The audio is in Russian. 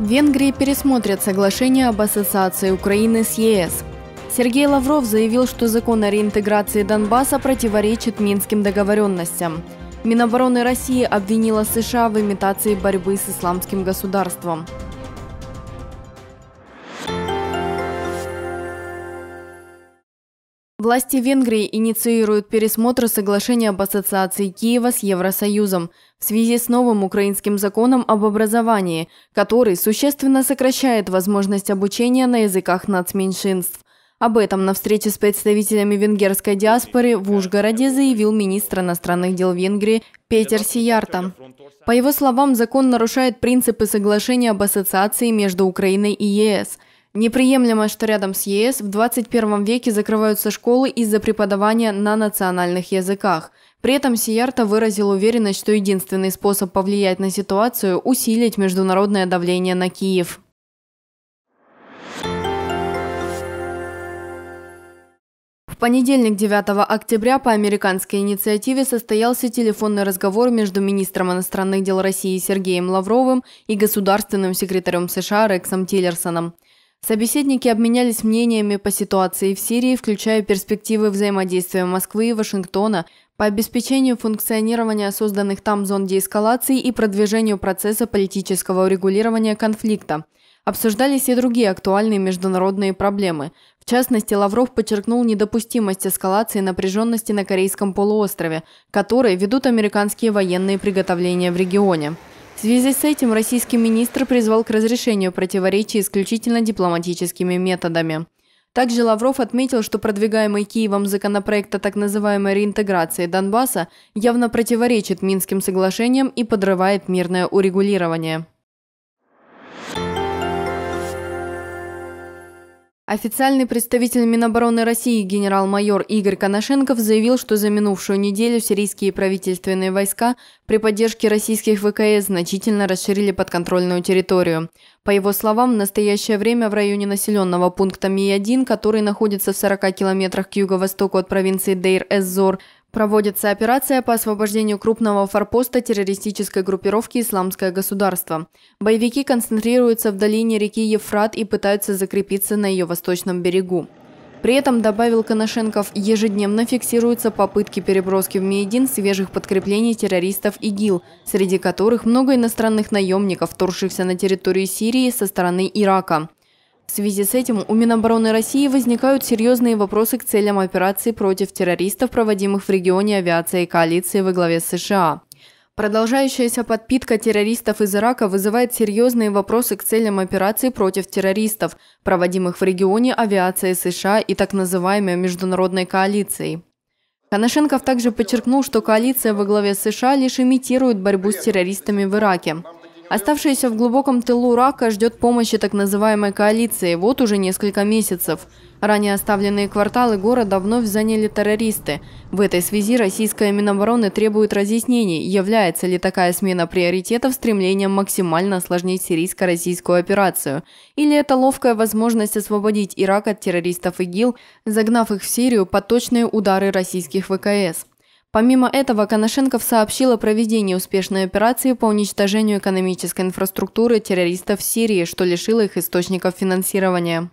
В Венгрии пересмотрят соглашение об ассоциации Украины с ЕС. Сергей Лавров заявил, что закон о реинтеграции Донбасса противоречит минским договоренностям. Минобороны России обвинила США в имитации борьбы с исламским государством. Власти Венгрии инициируют пересмотр соглашения об ассоциации Киева с Евросоюзом в связи с новым украинским законом об образовании, который существенно сокращает возможность обучения на языках нацменьшинств. Об этом на встрече с представителями венгерской диаспоры в Ужгороде заявил министр иностранных дел Венгрии Петер Сиярта. По его словам, закон нарушает принципы соглашения об ассоциации между Украиной и ЕС – Неприемлемо, что рядом с ЕС в 21 веке закрываются школы из-за преподавания на национальных языках. При этом Сиярта выразил уверенность, что единственный способ повлиять на ситуацию – усилить международное давление на Киев. В понедельник 9 октября по американской инициативе состоялся телефонный разговор между министром иностранных дел России Сергеем Лавровым и государственным секретарем США Рексом Тиллерсоном. Собеседники обменялись мнениями по ситуации в Сирии, включая перспективы взаимодействия Москвы и Вашингтона по обеспечению функционирования созданных там зон деэскалации и продвижению процесса политического урегулирования конфликта. Обсуждались и другие актуальные международные проблемы. В частности, Лавров подчеркнул недопустимость эскалации напряженности на Корейском полуострове, которой ведут американские военные приготовления в регионе. В связи с этим российский министр призвал к разрешению противоречий исключительно дипломатическими методами. Также Лавров отметил, что продвигаемый Киевом законопроект о так называемой реинтеграции Донбасса явно противоречит Минским соглашениям и подрывает мирное урегулирование. Официальный представитель Минобороны России генерал-майор Игорь Коношенков заявил, что за минувшую неделю сирийские правительственные войска при поддержке российских ВКС значительно расширили подконтрольную территорию. По его словам, в настоящее время в районе населенного пункта Ми-1, который находится в 40 километрах к юго-востоку от провинции Дейр-Эз-Зор, Проводится операция по освобождению крупного форпоста террористической группировки «Исламское государство». Боевики концентрируются в долине реки Ефрат и пытаются закрепиться на ее восточном берегу. При этом, добавил Коношенков, ежедневно фиксируются попытки переброски в Меедин свежих подкреплений террористов ИГИЛ, среди которых много иностранных наемников, торшихся на территорию Сирии со стороны Ирака. В связи с этим у Минобороны России возникают серьезные вопросы к целям операции против террористов, проводимых в регионе авиации коалиции во главе с США. Продолжающаяся подпитка террористов из Ирака вызывает серьезные вопросы к целям операции против террористов, проводимых в регионе авиации США и так называемой международной коалицией. Коношенков также подчеркнул, что коалиция во главе США лишь имитирует борьбу с террористами в Ираке. Оставшиеся в глубоком тылу рака ждет помощи так называемой коалиции вот уже несколько месяцев. Ранее оставленные кварталы города вновь заняли террористы. В этой связи российская Минобороны требует разъяснений, является ли такая смена приоритетов стремлением максимально осложнить сирийско-российскую операцию. Или это ловкая возможность освободить Ирак от террористов ИГИЛ, загнав их в Сирию под точные удары российских ВКС. Помимо этого, Коношенков сообщил о проведении успешной операции по уничтожению экономической инфраструктуры террористов в Сирии, что лишило их источников финансирования.